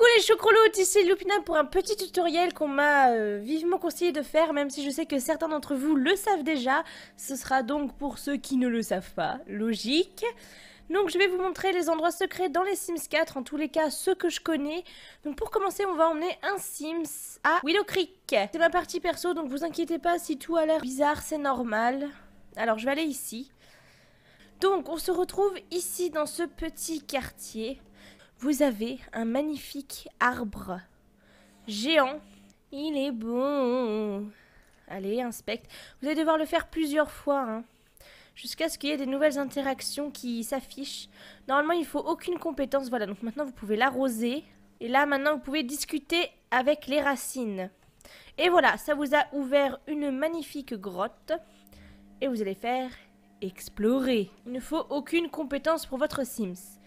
Coucou les chocolats ici Lupina pour un petit tutoriel qu'on m'a euh, vivement conseillé de faire, même si je sais que certains d'entre vous le savent déjà. Ce sera donc pour ceux qui ne le savent pas, logique. Donc je vais vous montrer les endroits secrets dans les Sims 4, en tous les cas ceux que je connais. Donc pour commencer, on va emmener un Sims à Willow Creek. C'est ma partie perso, donc vous inquiétez pas si tout a l'air bizarre, c'est normal. Alors je vais aller ici. Donc on se retrouve ici dans ce petit quartier vous avez un magnifique arbre géant. Il est bon Allez, inspecte. Vous allez devoir le faire plusieurs fois. Hein, Jusqu'à ce qu'il y ait des nouvelles interactions qui s'affichent. Normalement, il ne faut aucune compétence. Voilà, donc maintenant, vous pouvez l'arroser. Et là, maintenant, vous pouvez discuter avec les racines. Et voilà, ça vous a ouvert une magnifique grotte. Et vous allez faire explorer. Il ne faut aucune compétence pour votre Sims.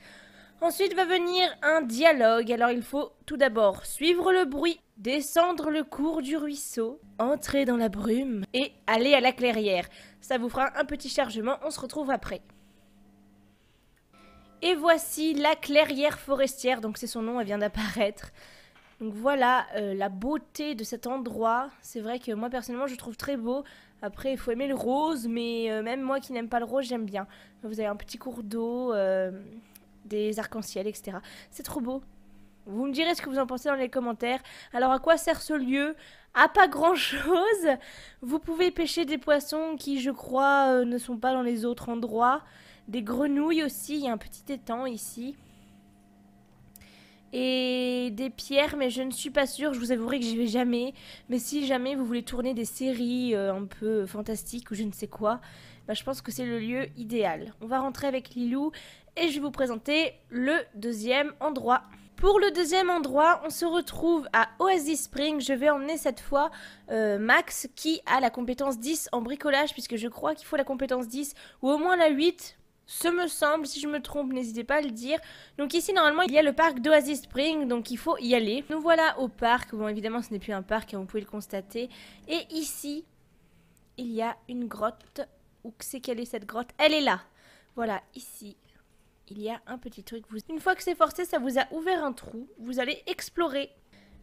Ensuite va venir un dialogue. Alors il faut tout d'abord suivre le bruit, descendre le cours du ruisseau, entrer dans la brume et aller à la clairière. Ça vous fera un petit chargement, on se retrouve après. Et voici la clairière forestière, donc c'est son nom, elle vient d'apparaître. Donc voilà euh, la beauté de cet endroit. C'est vrai que moi personnellement je trouve très beau. Après il faut aimer le rose, mais euh, même moi qui n'aime pas le rose j'aime bien. Vous avez un petit cours d'eau. Euh, des arcs-en-ciel, etc. C'est trop beau. Vous me direz ce que vous en pensez dans les commentaires. Alors à quoi sert ce lieu À pas grand chose. Vous pouvez pêcher des poissons qui, je crois, euh, ne sont pas dans les autres endroits. Des grenouilles aussi. Il y a un petit étang ici. Et des pierres, mais je ne suis pas sûre. Je vous avouerai que j'y vais jamais. Mais si jamais vous voulez tourner des séries euh, un peu fantastiques ou je ne sais quoi, bah, je pense que c'est le lieu idéal. On va rentrer avec Lilou et je vais vous présenter le deuxième endroit. Pour le deuxième endroit, on se retrouve à Oasis Spring. Je vais emmener cette fois euh, Max qui a la compétence 10 en bricolage puisque je crois qu'il faut la compétence 10 ou au moins la 8 ce me semble, si je me trompe, n'hésitez pas à le dire. Donc ici, normalement, il y a le parc d'Oasis Spring, donc il faut y aller. Nous voilà au parc. Bon, évidemment, ce n'est plus un parc, hein, vous pouvez le constater. Et ici, il y a une grotte. Où c'est qu'elle est cette grotte Elle est là. Voilà, ici il y a un petit truc. Une fois que c'est forcé, ça vous a ouvert un trou. Vous allez explorer.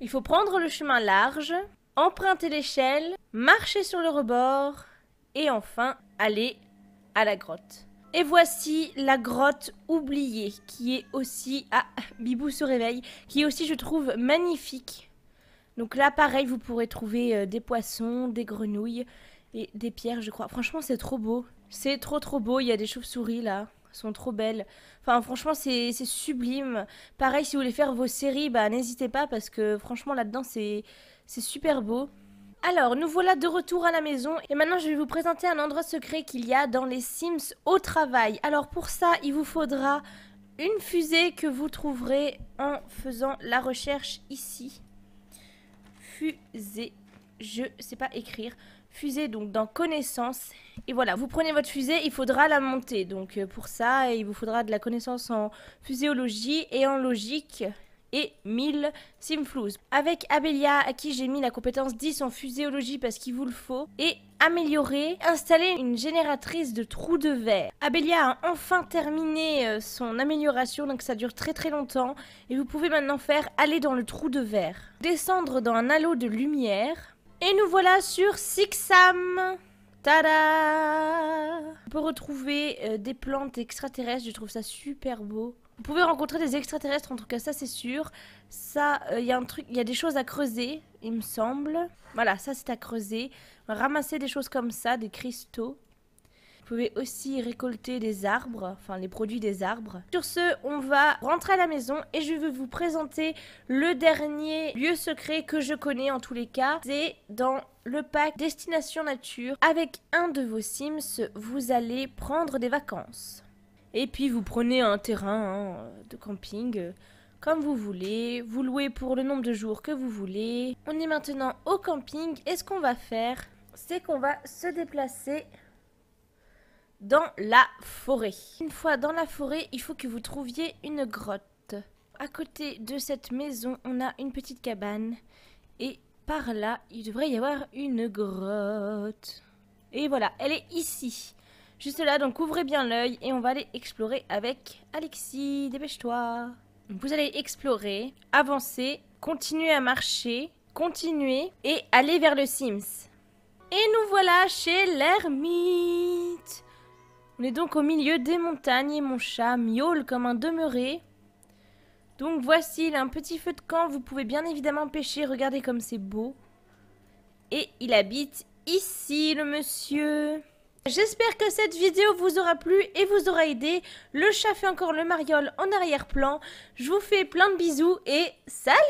Il faut prendre le chemin large, emprunter l'échelle, marcher sur le rebord et enfin aller à la grotte. Et voici la grotte oubliée qui est aussi... Ah, Bibou se réveille. Qui est aussi, je trouve, magnifique. Donc là, pareil, vous pourrez trouver euh, des poissons, des grenouilles et des pierres, je crois. Franchement, c'est trop beau. C'est trop trop beau. Il y a des chauves-souris là sont trop belles. Enfin, franchement, c'est sublime. Pareil, si vous voulez faire vos séries, bah, n'hésitez pas parce que franchement, là-dedans, c'est super beau. Alors, nous voilà de retour à la maison et maintenant je vais vous présenter un endroit secret qu'il y a dans les Sims au travail. Alors pour ça, il vous faudra une fusée que vous trouverez en faisant la recherche ici. Fusée je sais pas écrire. Fusée, donc dans connaissance. Et voilà, vous prenez votre fusée, il faudra la monter. Donc euh, pour ça, il vous faudra de la connaissance en fuséologie et en logique et 1000 Simflouz. Avec Abelia, à qui j'ai mis la compétence 10 en fuséologie parce qu'il vous le faut, et améliorer, installer une génératrice de trous de verre. Abelia a enfin terminé euh, son amélioration, donc ça dure très très longtemps, et vous pouvez maintenant faire aller dans le trou de verre. Descendre dans un halo de lumière, et nous voilà sur Sixam Tada On peut retrouver euh, des plantes extraterrestres, je trouve ça super beau. Vous pouvez rencontrer des extraterrestres, en tout cas ça c'est sûr. Ça, euh, il y a il y a des choses à creuser, il me semble. Voilà, ça c'est à creuser. Ramasser des choses comme ça, des cristaux. Vous pouvez aussi récolter des arbres, enfin les produits des arbres. Sur ce, on va rentrer à la maison et je vais vous présenter le dernier lieu secret que je connais en tous les cas. C'est dans le pack Destination Nature. Avec un de vos Sims, vous allez prendre des vacances. Et puis vous prenez un terrain hein, de camping euh, comme vous voulez, vous louez pour le nombre de jours que vous voulez. On est maintenant au camping et ce qu'on va faire, c'est qu'on va se déplacer dans la forêt. Une fois dans la forêt, il faut que vous trouviez une grotte. À côté de cette maison, on a une petite cabane. Et par là, il devrait y avoir une grotte. Et voilà, elle est ici. Juste là, donc ouvrez bien l'œil et on va aller explorer avec Alexis. Dépêche-toi. Vous allez explorer, avancer, continuer à marcher, continuer et aller vers le Sims. Et nous voilà chez l'ermite. On est donc au milieu des montagnes et mon chat miaule comme un demeuré. Donc voici, il a un petit feu de camp, vous pouvez bien évidemment pêcher, regardez comme c'est beau. Et il habite ici le monsieur. J'espère que cette vidéo vous aura plu et vous aura aidé. Le chat fait encore le mariole en arrière-plan. Je vous fais plein de bisous et salut